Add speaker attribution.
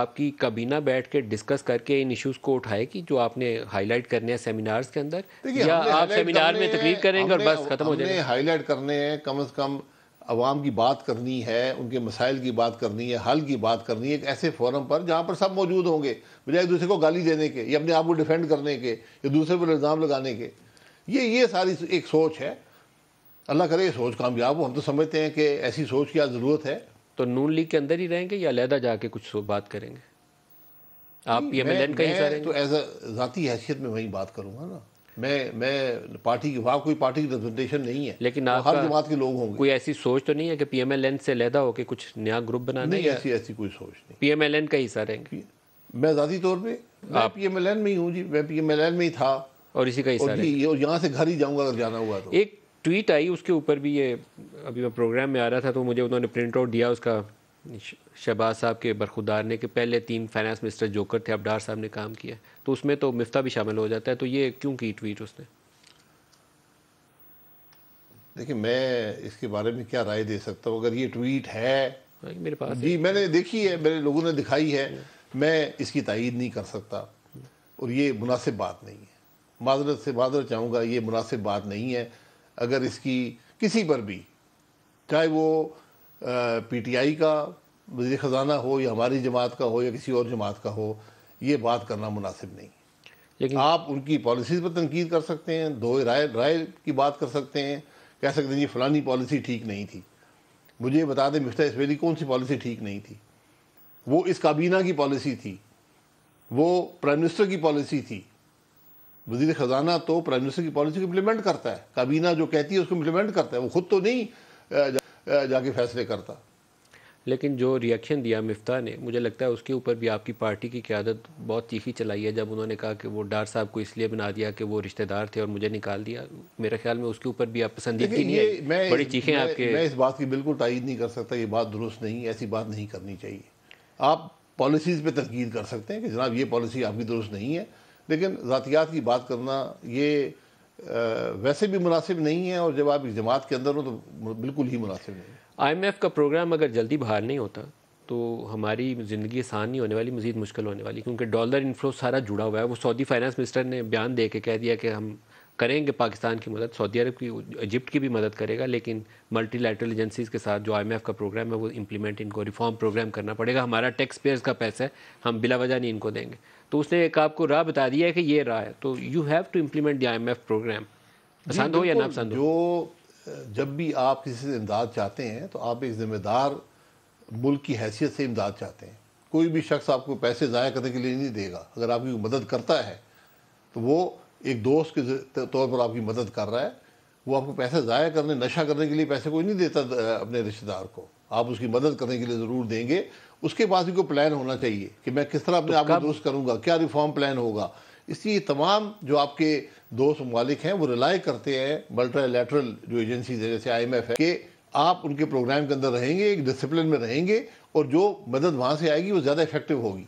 Speaker 1: आपकी काबीना बैठ के डिस्कस करके इन इश्यूज को उठाए कि जो आपने हाईलाइट करने हैं सेमिनार्स
Speaker 2: के अंदर या आप सेमिनार में तकलीफ करेंगे और बस खत्म हो जाएगा हाईलाइट करने हैं कम अज़ कम अवाम की बात करनी है उनके मसाइल की बात करनी है हल की बात करनी है एक ऐसे फोरम पर जहाँ पर सब मौजूद होंगे बजाय दूसरे को गाली देने के या अपने आप को डिफेंड करने के या दूसरे पर इल्ज़ाम लगाने के ये ये सारी एक सोच है अल्लाह करे ये सोच कामयाब हो हम तो समझते हैं कि ऐसी सोच की आज ज़रूरत है तो नून लीग के अंदर ही रहेंगे या लहदा जाके कुछ बात करेंगे आप ये मैं, का हिस्सा तो एज ज़ाती हैसियत में वही बात करूँगा ना मैं मैं पार्टी की वहाँ कोई पार्टी की रिप्रेजेंटेशन नहीं है लेकिन तो हर जमात के लोग होंगे कोई
Speaker 1: ऐसी सोच तो नहीं है कि पी एम एल एन से लहदा होकर कुछ नया ग्रुप बनाना नहीं ऐसी ऐसी कोई सोच नहीं पी एम एल एन का
Speaker 2: हिस्सा रहेंगे मैं ज़ाती तौर पर आप पी एम एल एन में ही हूँ जी मैं पी एम एल एन में ही था और इसी का हिस्सा और यहाँ से घर ही जाऊँगा अगर जाना हुआ तो एक ट्वीट आई उसके ऊपर भी ये अभी
Speaker 1: मैं प्रोग्राम में आ रहा था तो मुझे उन्होंने प्रिंट आउट दिया उसका शहबाज साहब के बरखुदार ने कि पहले तीन फाइनेंस मिनिस्टर जोकर थे अब डार साहब ने काम किया तो उसमें तो मिफ्ता भी शामिल हो जाता है तो ये क्यों की
Speaker 2: ट्वीट उसने देखिए मैं इसके बारे में क्या राय दे सकता हूँ अगर ये ट्वीट है मेरे पास जी मैंने देखी है मेरे लोगों ने दिखाई है मैं इसकी तइद नहीं कर सकता और ये मुनासिब बात नहीं है माजरत से माजरत चाहूँगा ये मुनासिब बात नहीं है अगर इसकी किसी पर भी चाहे वो पीटीआई का वजी ख़जाना हो या हमारी जमात का हो या किसी और जमात का हो ये बात करना मुनासिब नहीं लेकिन आप उनकी पॉलिसीज़ पर तनकीद कर सकते हैं दो राय राय की बात कर सकते हैं कह सकते हैं ये फ़लानी पॉलिसी ठीक नहीं थी मुझे बता दें मिफ्ता वेली कौन सी पॉलिसी ठीक नहीं थी वो इस काबीना की पॉलिसी थी वो प्राइम मिनिस्टर की पॉलिसी थी वजीर ख़जाना तो प्राइम मिनिस्टर की पॉलिसी को इम्प्लीमेंट करता है काबीना जो कहती है उसको इम्प्लीमेंट करता है वो खुद तो नहीं जा, जाके फैसले करता लेकिन जो रिएक्शन दिया मिफ्ता ने मुझे लगता है उसके
Speaker 1: ऊपर भी आपकी पार्टी की क्यादत बहुत तीखी चलाई है जब उन्होंने कहा कि वो डार साहब को इसलिए बना दिया कि वो
Speaker 2: रिश्तेदार थे और मुझे निकाल दिया
Speaker 1: मेरे ख्याल में उसके ऊपर भी आप पसंदीदगी नहीं है मैं, बड़ी चीखें आपके मैं इस बात
Speaker 2: की बिल्कुल तायद नहीं कर सकता ये बात दुरुस्त नहीं ऐसी बात नहीं करनी चाहिए आप पॉलिसीज़ पर तस्कीद कर सकते हैं कि जनाब ये पॉलिसी आपकी दुरुस्त नहीं है लेकिन ज़ातियात की बात करना ये वैसे भी मुनासिब नहीं है और जब आप एक जमात के अंदर हो तो बिल्कुल ही मुनासिब
Speaker 1: नहीं है एफ़ का प्रोग्राम अगर जल्दी बाहर नहीं होता तो हमारी ज़िंदगी आसान नहीं होने वाली मज़ीद मुश्किल होने वाली क्योंकि डॉलर इन्फ्लो सारा जुड़ा हुआ है वो सऊदी फाइनेंस मिनिस्टर ने बयान दे के कह दिया कि हम करेंगे पाकिस्तान की मदद सऊदी अरब की इजिप्ट की भी मदद करेगा लेकिन मल्टीलैटरल एजेंसीज़ के साथ जो आईएमएफ का प्रोग्राम है वो इम्प्लीमेंट इनको रिफॉर्म प्रोग्राम करना पड़ेगा हमारा टैक्स पेयर्स का पैसा है हम बिला वजह नहीं इनको देंगे तो उसने एक आपको राह बता दिया है कि ये राह है तो you have to implement
Speaker 2: the I program पसंद हो या ना पसंद हो जो जब भी आप किसी से इमदाद चाहते हैं तो आप एक ज़िम्मेदार मुल्क की हैसियत से इमदाद चाहते हैं कोई भी शख्स आपको पैसे ज़ाया करने के लिए नहीं देगा अगर आपकी मदद करता है तो वो एक दोस्त के तौर पर आपकी मदद कर रहा है वो आपको पैसे ज़ाया करने नशा करने के लिए पैसे कोई नहीं देता अपने रिश्तेदार को आप उसकी मदद करने के लिए ज़रूर देंगे उसके पास भी कोई प्लान होना चाहिए कि मैं किस तरह अपने तो आप को दुरुस्त करूँगा क्या रिफॉर्म प्लान होगा इसलिए तमाम जो आपके दोस्त ममालिक हैं वो रिलाई करते हैं लेटरल जो एजेंसीज है जैसे आई एम एफ है कि आप उनके प्रोग्राम के अंदर रहेंगे एक डिसिप्लिन में रहेंगे और जो मदद वहाँ से आएगी वो ज़्यादा इफेक्टिव होगी